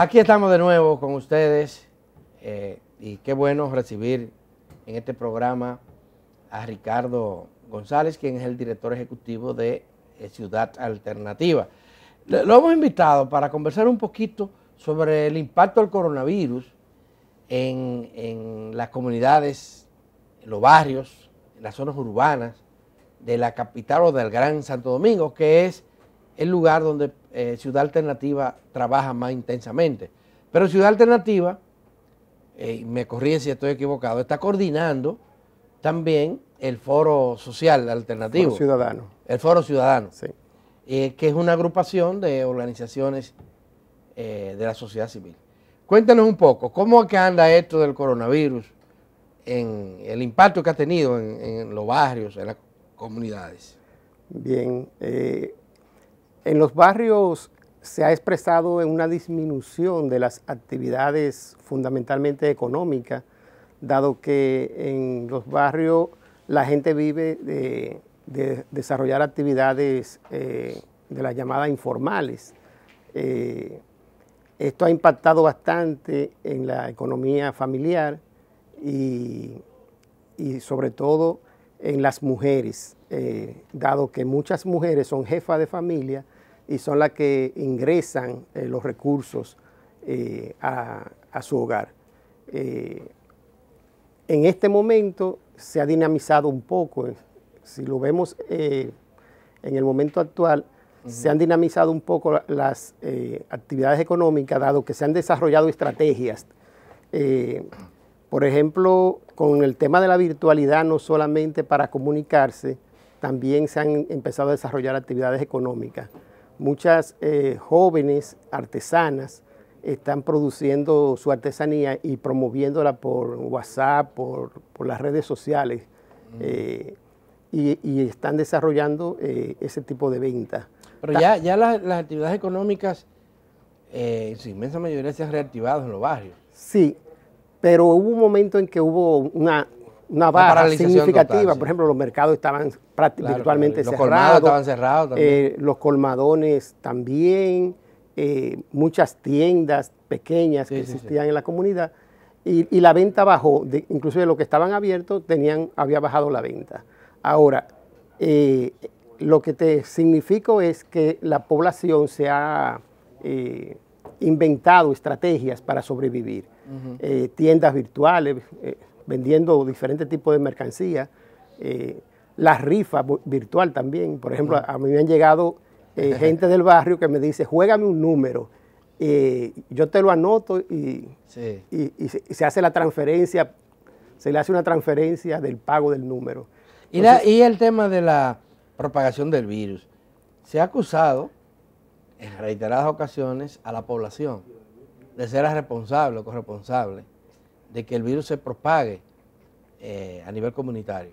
Aquí estamos de nuevo con ustedes eh, y qué bueno recibir en este programa a Ricardo González, quien es el director ejecutivo de eh, Ciudad Alternativa. lo hemos invitado para conversar un poquito sobre el impacto del coronavirus en, en las comunidades, en los barrios, en las zonas urbanas de la capital o del Gran Santo Domingo, que es el lugar donde eh, Ciudad Alternativa trabaja más intensamente. Pero Ciudad Alternativa, eh, me corrí si estoy equivocado, está coordinando también el Foro Social Alternativo. Ciudadano. El Foro Ciudadano. Sí. Eh, que es una agrupación de organizaciones de la sociedad civil. Cuéntanos un poco, ¿cómo que anda esto del coronavirus? En el impacto que ha tenido en, los barrios, en las comunidades. Bien, en los barrios se ha expresado en una disminución de las actividades fundamentalmente económicas, dado que en los barrios la gente vive de, desarrollar actividades eh, de las llamadas informales. Eh, esto ha impactado bastante en la economía familiar y, sobre todo en las mujeres, eh, dado que muchas mujeres son jefas de familia, y son las que ingresan eh, los recursos eh, a, su hogar. Eh, en este momento se ha dinamizado un poco, si lo vemos en el momento actual, se han dinamizado un poco las actividades económicas, dado que se han desarrollado estrategias. por ejemplo, con el tema de la virtualidad, no solamente para comunicarse, también se han empezado a desarrollar actividades económicas. Muchas eh, jóvenes artesanas están produciendo su artesanía y promoviéndola por WhatsApp, por, las redes sociales, eh, y, están desarrollando eh, ese tipo de venta. Pero ya, las, las actividades económicas, en su inmensa mayoría, se han reactivado en los barrios. Sí, pero hubo un momento en que hubo una, una baja significativa. Por ejemplo, los mercados estaban prácticamente virtualmente cerrados. Los estaban cerrados eh, los colmadones también. Eh, muchas tiendas pequeñas que existían en la comunidad. Y, la venta bajó. incluso De, inclusive los que estaban abiertos tenían, había bajado la venta. Ahora, eh, lo que te significo es que la población se ha inventado estrategias para sobrevivir. tiendas virtuales vendiendo diferentes tipos de mercancías, eh, la rifa virtual también. Por ejemplo, a mí me han llegado eh, gente del barrio que me dice, juégame un número. Eh, yo te lo anoto y, se, hace la transferencia, se le hace una transferencia del pago del número. y, el tema de la propagación del virus. Se ha acusado en reiteradas ocasiones a la población de ser responsable o corresponsable de que el virus se propague eh, a nivel comunitario,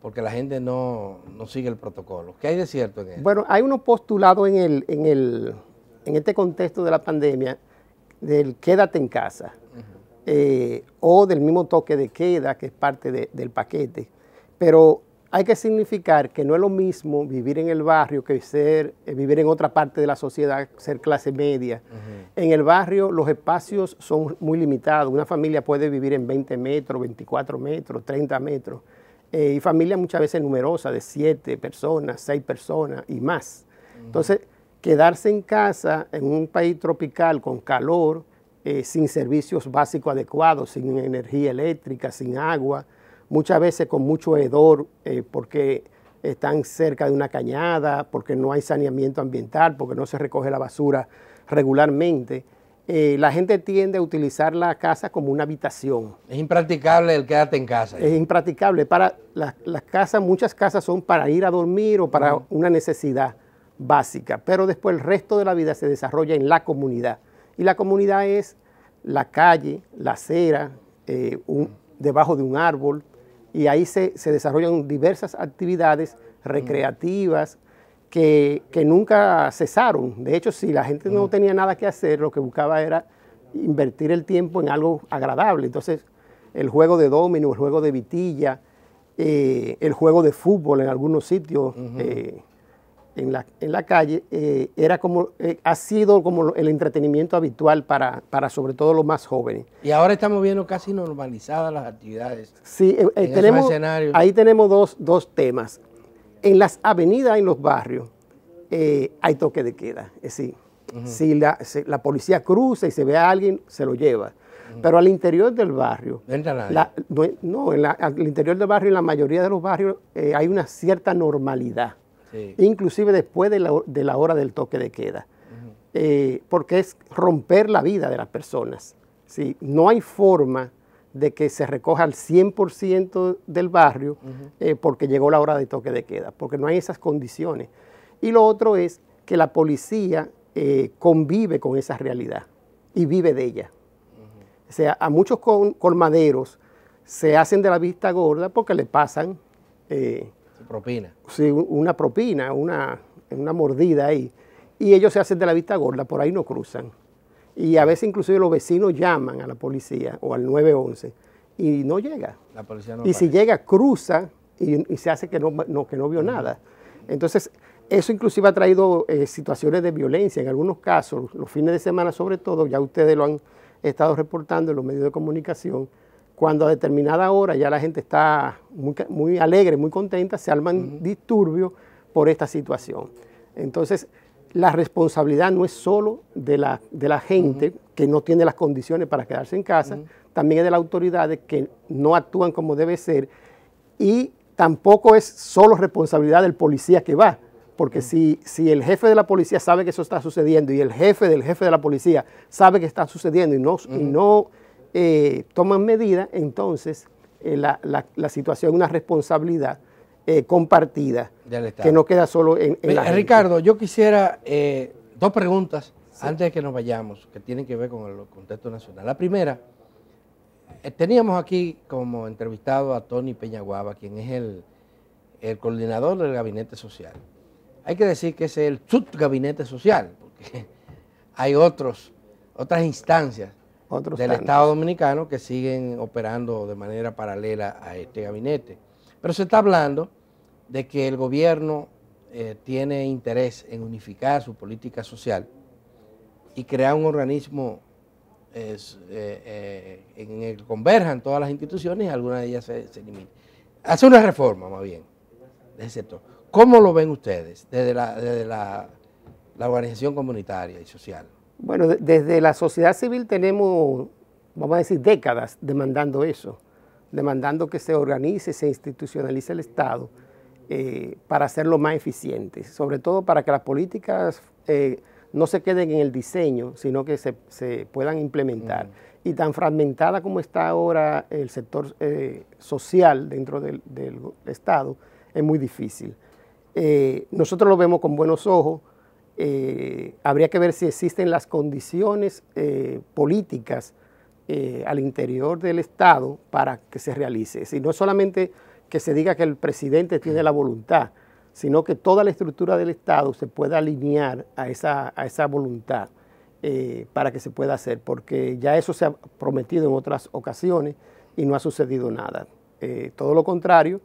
porque la gente no, sigue el protocolo. ¿Qué hay de cierto en eso? Bueno, hay uno postulado en, el, en, el, en este contexto de la pandemia del quédate en casa eh, o del mismo toque de queda, que es parte del paquete. Pero hay que significar que no es lo mismo vivir en el barrio que ser, eh, vivir en otra parte de la sociedad, ser clase media. En el barrio los espacios son muy limitados. Una familia puede vivir en 20 metros, 24 metros, 30 metros. Eh, y familias muchas veces numerosas, de 7 personas, 6 personas y más. Entonces, quedarse en casa en un país tropical con calor, eh, sin servicios básicos adecuados, sin energía eléctrica, sin agua, muchas veces con mucho hedor eh, porque están cerca de una cañada, porque no hay saneamiento ambiental, porque no se recoge la basura regularmente. Eh, la gente tiende a utilizar la casa como una habitación. Es impracticable el quedarte en casa. Es impracticable. Para las, muchas casas son para ir a dormir o para una necesidad básica, pero después el resto de la vida se desarrolla en la comunidad. Y la comunidad es la calle, la acera, eh, debajo de un árbol, y ahí se, se desarrollan diversas actividades recreativas que, nunca cesaron. De hecho, si la gente no tenía nada que hacer, lo que buscaba era invertir el tiempo en algo agradable. Entonces, el juego de dominó el juego de vitilla, eh, el juego de fútbol en algunos sitios en la, calle, eh, era como, eh, ha sido como el entretenimiento habitual para, sobre todo los más jóvenes. Y ahora estamos viendo casi normalizadas las actividades. Sí, eh, ahí tenemos dos, temas. En las avenidas, en los barrios, hay toque de queda. Es si la, la policía cruza y se ve a alguien, se lo lleva pero al interior del barrio. no, en la, al interior del barrio, en la mayoría de los barrios hay una cierta normalidad inclusive después de la, hora del toque de queda, eh, porque es romper la vida de las personas. No hay forma de que se recoja al 100% del barrio eh, porque llegó la hora de toque de queda, porque no hay esas condiciones. Y lo otro es que la policía eh, convive con esa realidad y vive de ella. O sea, a muchos colmaderos se hacen de la vista gorda porque le pasan propina. Sí, una propina, una, una mordida ahí. Y ellos se hacen de la vista gorda, por ahí no cruzan. Y a veces inclusive los vecinos llaman a la policía o al 911 y no llega. La policía no y si llega, cruza y, se hace que no, que no vio nada. Entonces, eso inclusive ha traído eh, situaciones de violencia. En algunos casos, los fines de semana sobre todo, ya ustedes lo han estado reportando en los medios de comunicación, cuando a determinada hora ya la gente está muy, alegre, muy contenta, se alman disturbios por esta situación. Entonces, la responsabilidad no es solo de la, de la gente que no tiene las condiciones para quedarse en casa, también es de las autoridades que no actúan como debe ser y tampoco es solo responsabilidad del policía que va. Porque si, si el jefe de la policía sabe que eso está sucediendo y el jefe del jefe de la policía sabe que está sucediendo y no, y no eh, toman medidas, entonces eh, la, la, la, situación es una responsabilidad eh, compartida, que no queda solo en, la Ricardo, yo quisiera dos preguntas antes de que nos vayamos, que tienen que ver con el contexto nacional. La primera, teníamos aquí como entrevistado a Tony Peñaguaba, quien es el, el coordinador del Gabinete Social. Hay que decir que es el subgabinete social, porque hay otros, otras instancias del Estado Dominicano que siguen operando de manera paralela a este gabinete. Pero se está hablando de que el gobierno eh, tiene interés en unificar su política social y crear un organismo eh, eh, en el que converjan todas las instituciones y algunas de ellas se, se Hace una reforma más bien de ese sector. ¿Cómo lo ven ustedes desde la organización comunitaria y social? Bueno, desde la sociedad civil tenemos, vamos a decir, décadas demandando eso, demandando que se organice, se institucionalice el Estado eh, para hacerlo más eficiente, sobre todo para que las políticas eh, no se queden en el diseño, sino que se, puedan implementar. Y tan fragmentada como está ahora el sector eh, social dentro del, Estado, es muy difícil. nosotros lo vemos con buenos ojos eh, habría que ver si existen las condiciones eh, políticas eh, al interior del Estado para que se realice. Y no solamente que se diga que el presidente tiene la voluntad, sino que toda la estructura del Estado se pueda alinear a a esa voluntad para que se pueda hacer, porque ya eso se ha prometido en otras ocasiones y no ha sucedido nada. todo lo contrario,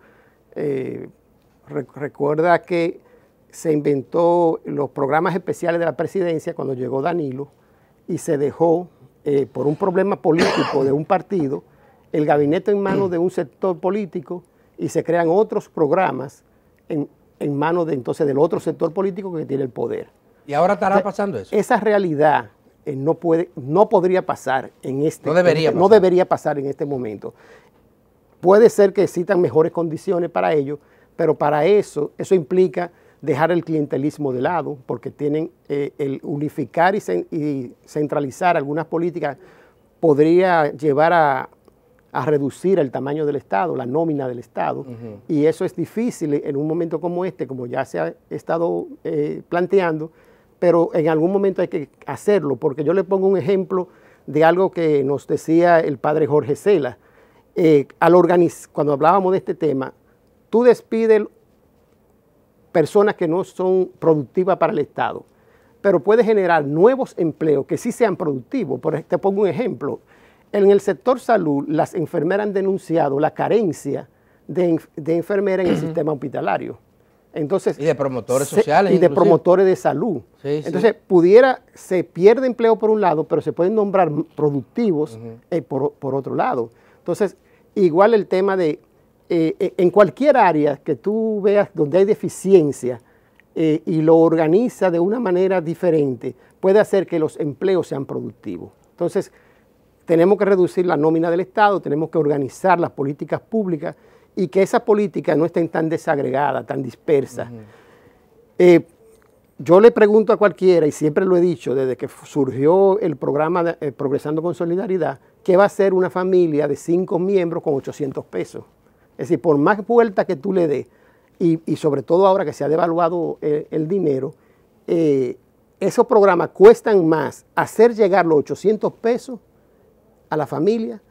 recuerda que se inventó los programas especiales de la presidencia cuando llegó Danilo y se dejó, eh, por un problema político de un partido, el gabinete en manos de un sector político y se crean otros programas en, manos de, entonces del otro sector político que tiene el poder. ¿Y ahora estará pasando eso? Esa realidad eh, no, puede, no podría pasar en este no debería No debería pasar en este momento. Puede ser que existan mejores condiciones para ello, pero para eso, eso implica dejar el clientelismo de lado, porque tienen eh, el unificar y, centralizar algunas políticas podría llevar a, reducir el tamaño del Estado, la nómina del Estado, y eso es difícil en un momento como este, como ya se ha estado eh, planteando, pero en algún momento hay que hacerlo, porque yo le pongo un ejemplo de algo que nos decía el padre Jorge Cela. Eh, al cuando hablábamos de este tema, tú despides personas que no son productivas para el Estado, pero puede generar nuevos empleos que sí sean productivos. Por, te pongo un ejemplo. En el sector salud, las enfermeras han denunciado la carencia de, enfermeras en el sistema hospitalario. Entonces, y de promotores sociales. Y de promotores de salud. Entonces, pudiera, se pierde empleo por un lado, pero se pueden nombrar productivos eh, por, otro lado. Entonces, igual el tema de eh, en cualquier área que tú veas donde hay deficiencia eh, y lo organiza de una manera diferente, puede hacer que los empleos sean productivos. Entonces, tenemos que reducir la nómina del Estado, tenemos que organizar las políticas públicas y que esas políticas no estén tan desagregadas, tan dispersas. Eh, yo le pregunto a cualquiera, y siempre lo he dicho desde que surgió el programa Progresando con Solidaridad, ¿qué va a hacer una familia de cinco miembros con 800 pesos? Es decir, por más vueltas que tú le des, y, sobre todo ahora que se ha devaluado eh, el, dinero, eh, esos programas cuestan más hacer llegar los 800 pesos a la familia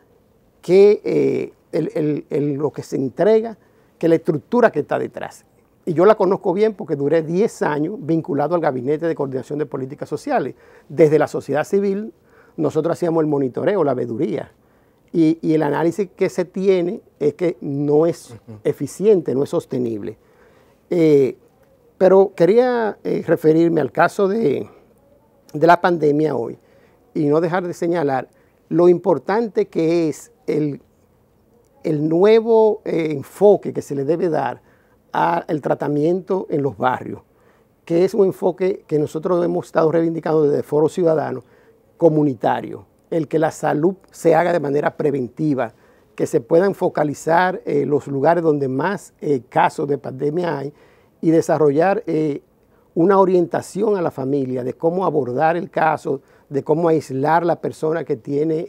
que eh, lo que se entrega, que la estructura que está detrás. Y yo la conozco bien porque duré 10 años vinculado al Gabinete de Coordinación de Políticas Sociales. Desde la sociedad civil, nosotros hacíamos el monitoreo, la veduría. Y, el análisis que se tiene es que no es eficiente, no es sostenible. Eh, pero quería eh, referirme al caso de, la pandemia hoy y no dejar de señalar lo importante que es el, nuevo eh, enfoque que se le debe dar al tratamiento en los barrios, que es un enfoque que nosotros hemos estado reivindicando desde Foro Ciudadano comunitario el que la salud se haga de manera preventiva, que se puedan focalizar eh, los lugares donde más eh, casos de pandemia hay y desarrollar eh, una orientación a la familia de cómo abordar el caso, de cómo aislar la persona que tiene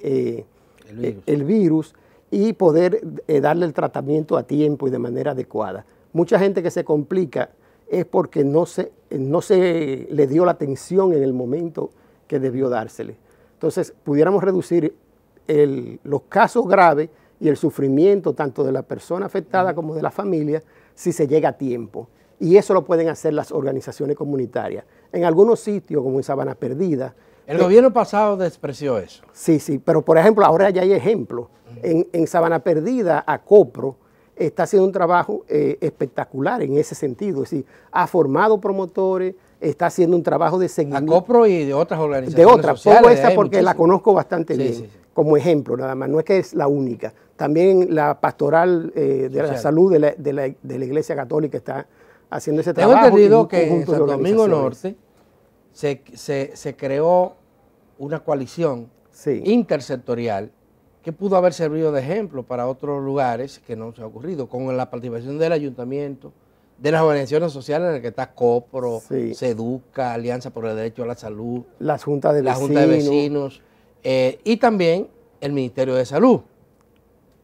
el virus. y poder darle el tratamiento a tiempo y de manera adecuada. Mucha gente que se complica es porque no se, no se le dio la atención en el momento que debió dársele. Entonces, pudiéramos reducir los casos graves y el sufrimiento tanto de la persona afectada como de la familia si se llega a tiempo. Y eso lo pueden hacer las organizaciones comunitarias. En algunos sitios, como en Sabana Perdida. El eh, gobierno pasado despreció eso. Sí, sí, pero por ejemplo, ahora ya hay ejemplos. en, Sabana Perdida, a Copro, está haciendo un trabajo eh, espectacular en ese sentido. Es decir, ha formado promotores, está haciendo un trabajo de seguimiento. A COPRO y de otras organizaciones. De otras, porque la conozco bastante bien, como ejemplo nada más, no es que es la única. También la pastoral eh, de la salud de la, Iglesia Católica está haciendo ese trabajo. Tengo entendido que en Santo Domingo Norte se, se, creó una coalición intersectorial que pudo haber servido de ejemplo para otros lugares que no se ha ocurrido, con la participación del ayuntamiento, de las organizaciones sociales en las que está COPRO, SEDUCA, Alianza por el Derecho a la Salud, las junta de la junta de vecinos eh, y también el Ministerio de Salud.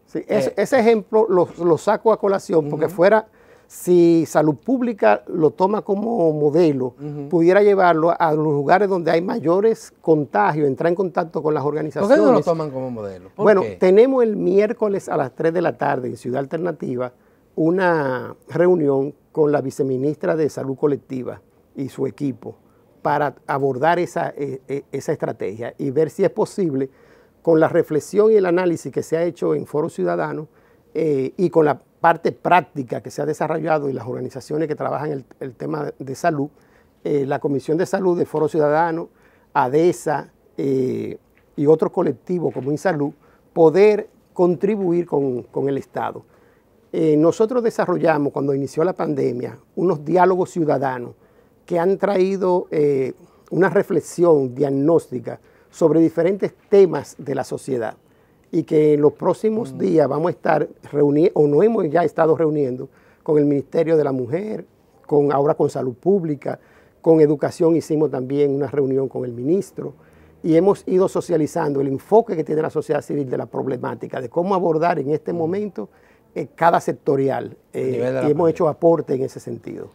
Sí, eh, ese ejemplo lo, saco a colación porque fuera, si salud pública lo toma como modelo, pudiera llevarlo a los lugares donde hay mayores contagios, entrar en contacto con las organizaciones. ¿Por qué no lo toman como modelo? Bueno, tenemos el miércoles a las 3 de la tarde en Ciudad Alternativa una reunión con la viceministra de Salud Colectiva y su equipo para abordar e, e, esa, estrategia y ver si es posible, con la reflexión y el análisis que se ha hecho en Foro Ciudadano eh, y con la parte práctica que se ha desarrollado y las organizaciones que trabajan el, el tema de salud, eh, la Comisión de Salud de Foro Ciudadano, ADESA eh, y otros colectivos como InSalud, poder contribuir con el Estado. Eh, nosotros desarrollamos, cuando inició la pandemia, unos diálogos ciudadanos que han traído eh, una reflexión diagnóstica sobre diferentes temas de la sociedad y que en los próximos mm. días vamos a estar reuniendo, o no hemos ya estado reuniendo, con el Ministerio de la Mujer, con, ahora con Salud Pública, con Educación hicimos también una reunión con el ministro y hemos ido socializando el enfoque que tiene la sociedad civil de la problemática, de cómo abordar en este mm. momento eh, cada sectorial eh, y hemos hecho aporte en ese sentido.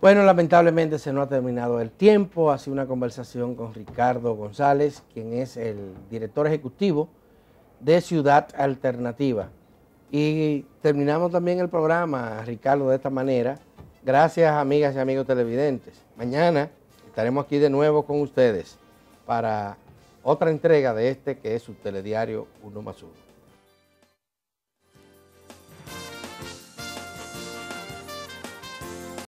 Bueno, lamentablemente se nos ha terminado el tiempo. Ha sido una conversación con Ricardo González, quien es el director ejecutivo de Ciudad Alternativa. Y terminamos también el programa, Ricardo, de esta manera. Gracias, amigas y amigos televidentes. Mañana estaremos aquí de nuevo con ustedes para otra entrega de este que es su telediario Uno más Uno.